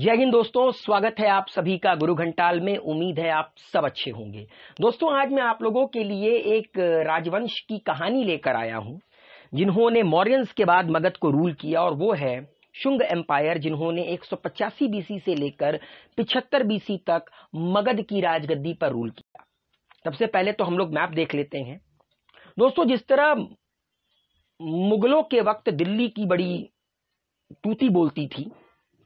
जय हिंद दोस्तों स्वागत है आप सभी का गुरु घंटाल में उम्मीद है आप सब अच्छे होंगे दोस्तों आज मैं आप लोगों के लिए एक राजवंश की कहानी लेकर आया हूं जिन्होंने मॉरियंस के बाद मगध को रूल किया और वो है शुंग एम्पायर जिन्होंने 185 बीसी से लेकर पिछहत्तर बीसी तक मगध की राजगद्दी पर रूल किया सबसे पहले तो हम लोग मैप देख लेते हैं दोस्तों जिस तरह मुगलों के वक्त दिल्ली की बड़ी टूती बोलती थी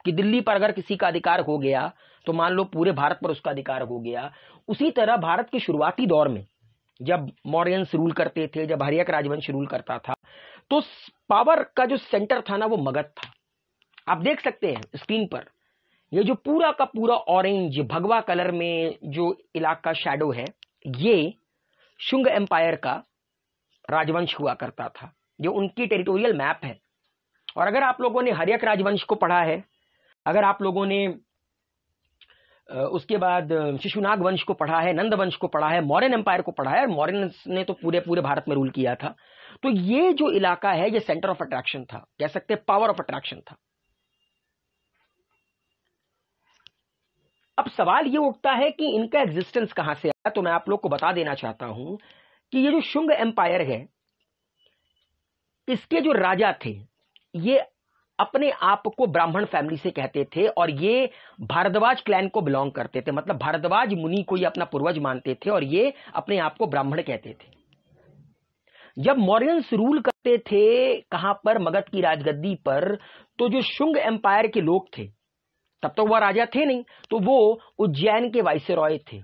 कि दिल्ली पर अगर किसी का अधिकार हो गया तो मान लो पूरे भारत पर उसका अधिकार हो गया उसी तरह भारत के शुरुआती दौर में जब मौर्यंस रूल करते थे जब हरियक राजवंश रूल करता था तो पावर का जो सेंटर था ना वो मगध था आप देख सकते हैं स्क्रीन पर ये जो पूरा का पूरा ऑरेंज भगवा कलर में जो इलाका शेडो है ये शुंग एम्पायर का राजवंश हुआ करता था जो उनकी टेरिटोरियल मैप है और अगर आप लोगों ने हरियक राजवंश को पढ़ा है अगर आप लोगों ने उसके बाद शिशुनाग वंश को पढ़ा है नंद वंश को पढ़ा है मौर्यन एम्पायर को पढ़ा है और ने तो पूरे पूरे भारत में रूल किया था तो ये जो इलाका है ये सेंटर ऑफ अट्रैक्शन था कह सकते हैं पावर ऑफ अट्रैक्शन था अब सवाल ये उठता है कि इनका एग्जिस्टेंस कहां से आया तो मैं आप लोग को बता देना चाहता हूं कि ये जो शुंग एम्पायर है इसके जो राजा थे ये अपने आप को ब्राह्मण फैमिली से कहते थे और ये भारद्वाज क्लैन को बिलोंग करते थे मतलब भारद्वाज मुनि को यह अपना पूर्वज मानते थे और ये अपने आप को ब्राह्मण कहते थे जब मॉरियंस रूल करते थे कहां पर मगध की राजगद्दी पर तो जो शुंग एम्पायर के लोग थे तब तक तो वह राजा थे नहीं तो वो उज्जैन के रॉय थे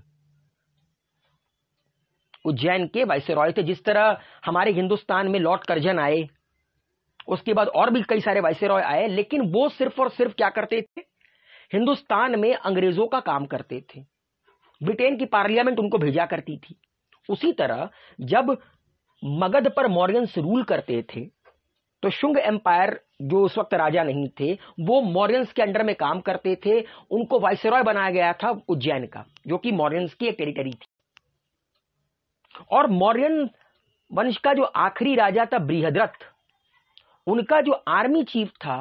उज्जैन के रॉय थे जिस तरह हमारे हिंदुस्तान में लॉर्ड कर्जन आए उसके बाद और भी कई सारे रॉय आए लेकिन वो सिर्फ और सिर्फ क्या करते थे हिंदुस्तान में अंग्रेजों का काम करते थे ब्रिटेन की पार्लियामेंट उनको भेजा करती थी उसी तरह जब मगध पर मौर्यंस रूल करते थे तो शुंग एम्पायर जो उस वक्त राजा नहीं थे वो मौर्यंस के अंडर में काम करते थे उनको वायसरॉय बनाया गया था उज्जैन का जो कि मॉरियंस की एक टेरिटरी थी और मौर्यन वंश का जो आखिरी राजा था बृहद्रथ उनका जो आर्मी चीफ था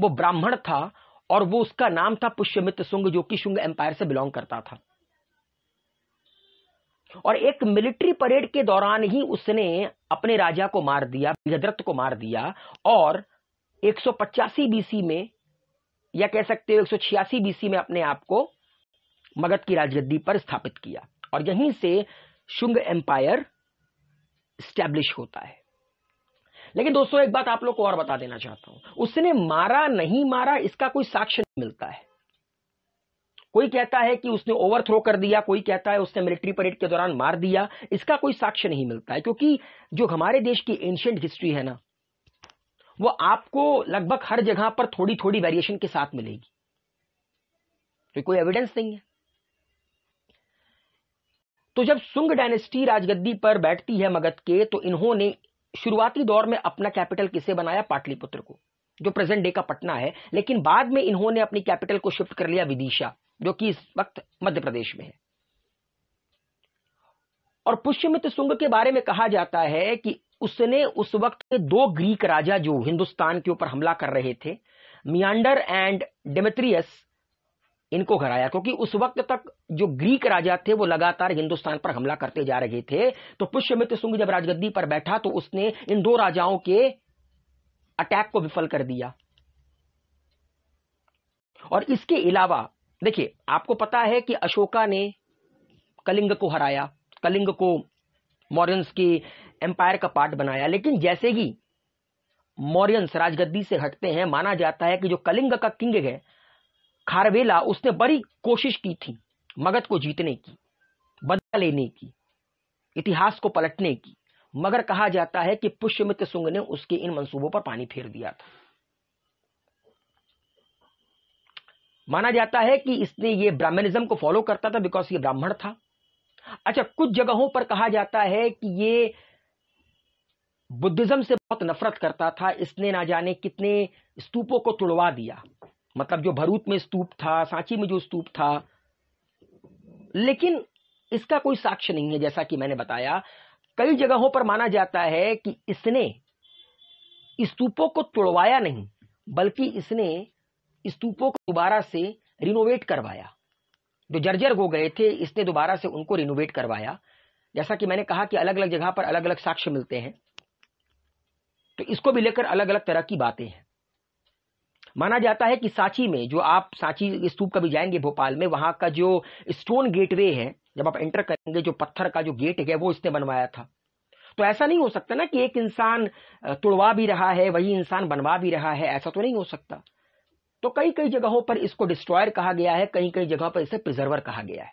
वो ब्राह्मण था और वो उसका नाम था पुष्यमित्र शुंग जो कि शुंग एम्पायर से बिलोंग करता था और एक मिलिट्री परेड के दौरान ही उसने अपने राजा को मार दिया गृहदत्त को मार दिया और एक बीसी में या कह सकते हो एक बीसी में अपने आप को मगध की राजगद्दी पर स्थापित किया और यहीं से शुंग एम्पायर स्टैब्लिश होता है लेकिन दोस्तों एक बात आप लोग को और बता देना चाहता हूं उसने मारा नहीं मारा इसका कोई साक्ष्य नहीं मिलता है कोई कहता है कि उसने ओवरथ्रो कर दिया कोई कहता है उसने मिलिट्री परेड के दौरान मार दिया इसका कोई साक्ष्य नहीं मिलता है क्योंकि जो हमारे देश की एंशियंट हिस्ट्री है ना वो आपको लगभग हर जगह पर थोड़ी थोड़ी वेरिएशन के साथ मिलेगी तो कोई एविडेंस नहीं है तो जब सुंग डायनेस्टी राजगद्दी पर बैठती है मगध के तो इन्होंने शुरुआती दौर में अपना कैपिटल किसे बनाया पाटलिपुत्र को जो प्रेजेंट डे का पटना है लेकिन बाद में इन्होंने अपनी कैपिटल को शिफ्ट कर लिया विदिशा जो कि इस वक्त मध्य प्रदेश में है और पुष्यमित्र सुंग के बारे में कहा जाता है कि उसने उस वक्त के दो ग्रीक राजा जो हिंदुस्तान के ऊपर हमला कर रहे थे मियांडर एंड डेमेट्रियस इनको घराया क्योंकि उस वक्त तक जो ग्रीक राजा थे वो लगातार हिंदुस्तान पर हमला करते जा रहे थे तो पुष्यमित्र सुंग जब राजगद्दी पर बैठा तो उसने इन दो राजाओं के अटैक को विफल कर दिया और इसके अलावा देखिए आपको पता है कि अशोका ने कलिंग को हराया कलिंग को मॉरियंस की एम्पायर का पार्ट बनाया लेकिन जैसे ही मॉरियंस राजगद्दी से हटते हैं माना जाता है कि जो कलिंग का किंग है खारवेला उसने बड़ी कोशिश की थी मगध को जीतने की बदला लेने की इतिहास को पलटने की मगर कहा जाता है कि पुष्यमित्र सुंग ने उसके इन मंसूबों पर पानी फेर दिया था माना जाता है कि इसने ये ब्राह्मणिज्म को फॉलो करता था बिकॉज ये ब्राह्मण था अच्छा कुछ जगहों पर कहा जाता है कि ये बुद्धिज्म से बहुत नफरत करता था इसने ना जाने कितने स्तूपों को तुड़वा दिया मतलब जो भरूच में स्तूप था सांची में जो स्तूप था लेकिन इसका कोई साक्ष्य नहीं है जैसा कि मैंने बताया कई जगहों पर माना जाता है कि इसने स्तूपों को तोड़वाया नहीं बल्कि इसने स्तूपों को दोबारा से रिनोवेट करवाया जो जर्जर हो गए थे इसने दोबारा से उनको रिनोवेट करवाया जैसा कि मैंने कहा कि अलग अलग जगह पर अलग अलग साक्ष्य मिलते हैं तो इसको भी लेकर अलग अलग तरह की बातें हैं माना जाता है कि सांची में जो आप सांची स्तूप कभी जाएंगे भोपाल में वहां का जो स्टोन गेटवे है जब आप एंटर करेंगे जो पत्थर का जो गेट है वो इसने बनवाया था तो ऐसा नहीं हो सकता ना कि एक इंसान तोड़वा भी रहा है वही इंसान बनवा भी रहा है ऐसा तो नहीं हो सकता तो कई कई जगहों पर इसको डिस्ट्रॉयर कहा गया है कई कई जगहों पर इसे प्रिजर्वर कहा गया है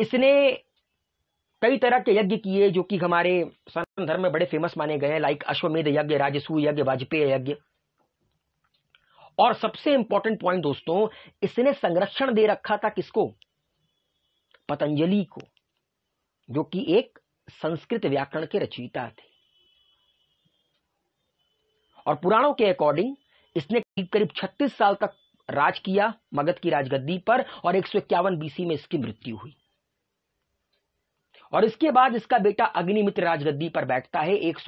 इसने कई तरह के यज्ञ किए जो कि हमारे सनातन धर्म में बड़े फेमस माने गए हैं लाइक अश्वमेध यज्ञ राजसू यज्ञ वाजपेय यज्ञ और सबसे इंपॉर्टेंट पॉइंट दोस्तों इसने संरक्षण दे रखा था किसको पतंजलि को जो कि एक संस्कृत व्याकरण के रचयिता थे और पुराणों के अकॉर्डिंग इसने करीब करीब 36 साल तक राज किया मगध की राजगद्दी पर और एक सौ इक्यावन बीसी में इसकी मृत्यु हुई और इसके बाद इसका बेटा अग्निमित्र राजगद्दी पर बैठता है एक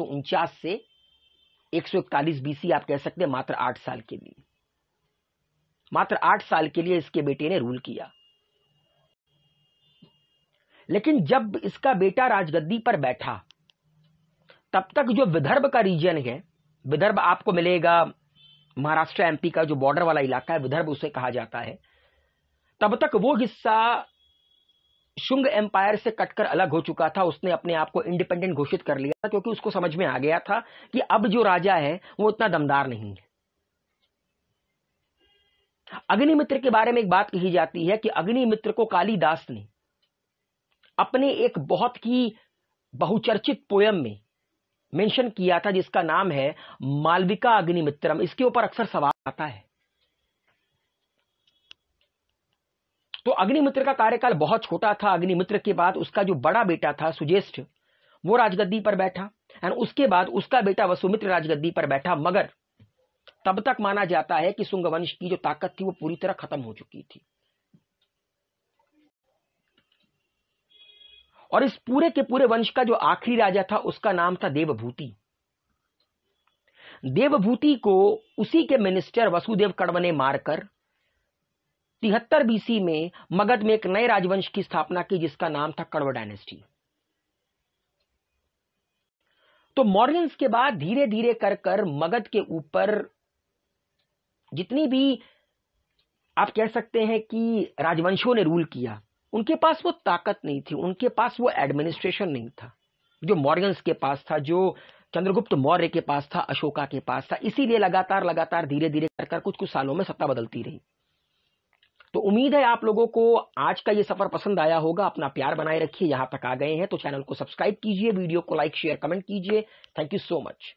से एक बीसी आप कह सकते हैं मात्र आठ साल के लिए मात्र आठ साल के लिए इसके बेटे ने रूल किया लेकिन जब इसका बेटा राजगद्दी पर बैठा तब तक जो विदर्भ का रीजन है विदर्भ आपको मिलेगा महाराष्ट्र एमपी का जो बॉर्डर वाला इलाका है विदर्भ उसे कहा जाता है तब तक वो हिस्सा शुंग एम्पायर से कटकर अलग हो चुका था उसने अपने आप को इंडिपेंडेंट घोषित कर लिया था क्योंकि उसको समझ में आ गया था कि अब जो राजा है वो उतना दमदार नहीं है अग्निमित्र के बारे में एक बात कही जाती है कि अग्निमित्र को कालीदास ने अपने एक बहुत ही बहुचर्चित पोयम में मेंशन किया था जिसका नाम है मालविका अग्निमित्रम इसके ऊपर अक्सर सवाल आता है तो अग्निमित्र का कार्यकाल बहुत छोटा था अग्निमित्र के बाद उसका जो बड़ा बेटा था सुजेष्ठ वो राजगद्दी पर बैठा एंड उसके बाद उसका बेटा वसुमित्र राजगद्दी पर बैठा मगर तब तक माना जाता है कि सुंग वंश की जो ताकत थी वो पूरी तरह खत्म हो चुकी थी और इस पूरे के पूरे वंश का जो आखिरी राजा था उसका नाम था देवभूति देवभूति को उसी के मिनिस्टर वसुदेव कड़व ने मारकर तिहत्तर बीसी में मगध में एक नए राजवंश की स्थापना की जिसका नाम था कड़व डायनेस्टी तो मॉरियंस के बाद धीरे धीरे कर कर मगध के ऊपर जितनी भी आप कह सकते हैं कि राजवंशों ने रूल किया उनके पास वो ताकत नहीं थी उनके पास वो एडमिनिस्ट्रेशन नहीं था जो मॉरियंस के पास था जो चंद्रगुप्त मौर्य के पास था अशोका के पास था इसीलिए लगातार लगातार धीरे धीरे कर कर कुछ कुछ सालों में सत्ता बदलती रही तो उम्मीद है आप लोगों को आज का ये सफर पसंद आया होगा अपना प्यार बनाए रखिए यहां तक आ गए हैं तो चैनल को सब्सक्राइब कीजिए वीडियो को लाइक शेयर कमेंट कीजिए थैंक यू सो मच